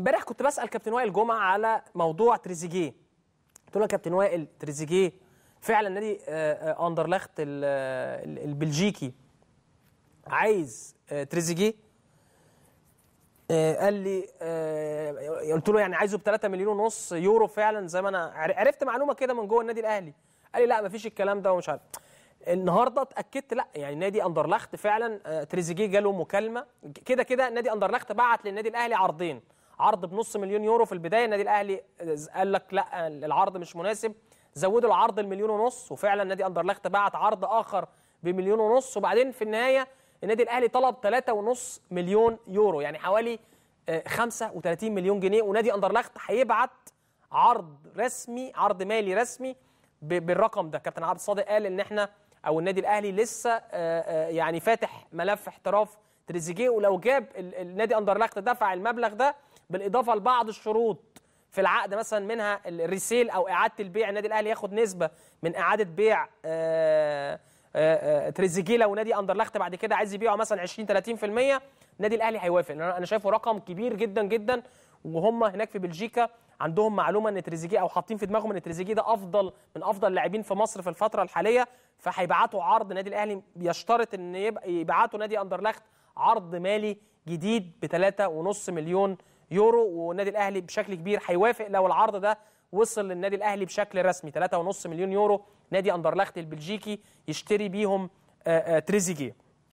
امبارح كنت بسال كابتن وائل جمعه على موضوع تريزيجيه قلت له يا كابتن وائل تريزيجيه فعلا نادي آه، آه، اندرلخت آه، البلجيكي عايز تريزيجيه قال لي قلت له يعني عايزه ب 3 مليون ونص يورو فعلا زي ما انا عرفت معلومه كده من جوه النادي الاهلي قال لي لا مفيش الكلام ده ومش عارف النهارده اتاكدت لا يعني نادي اندرلخت فعلا تريزيجيه جاله مكالمه كده كده نادي اندرلخت بعت للنادي الاهلي عرضين عرض بنص مليون يورو في البدايه النادي الاهلي قال لك لا العرض مش مناسب زودوا العرض المليون ونص وفعلا نادي اندرلخت بعت عرض اخر بمليون ونص وبعدين في النهايه النادي الاهلي طلب 3.5 مليون يورو يعني حوالي 35 آه، مليون جنيه ونادي اندرلخت هيبعت عرض رسمي عرض مالي رسمي بالرقم ده كابتن عبد الصادق قال ان احنا او النادي الاهلي لسه آه، آه، يعني فاتح ملف احتراف تريزيجيه ولو جاب النادي اندرلخت دفع المبلغ ده بالاضافه لبعض الشروط في العقد مثلا منها الريسيل او اعاده البيع النادي الاهلي ياخد نسبه من اعاده بيع آآ آه، آآ آه، آه، تريزيجيه نادي اندرلخت بعد كده عايز يبيعه مثلا 20 30% النادي الاهلي هيوافق انا شايفه رقم كبير جدا جدا وهم هناك في بلجيكا عندهم معلومه ان تريزيجيه او حاطين في دماغهم ان تريزيجيه ده افضل من افضل اللاعبين في مصر في الفتره الحاليه فهيبعتوا عرض النادي الاهلي يشترط ان يبعتوا نادي اندرلخت عرض مالي جديد ب 3.5 مليون يورو والنادي الاهلي بشكل كبير هيوافق لو العرض ده وصل للنادي الاهلي بشكل رسمي 3.5 مليون يورو نادي اندرلخت البلجيكي يشتري بيهم آه، آه، تريزيجيه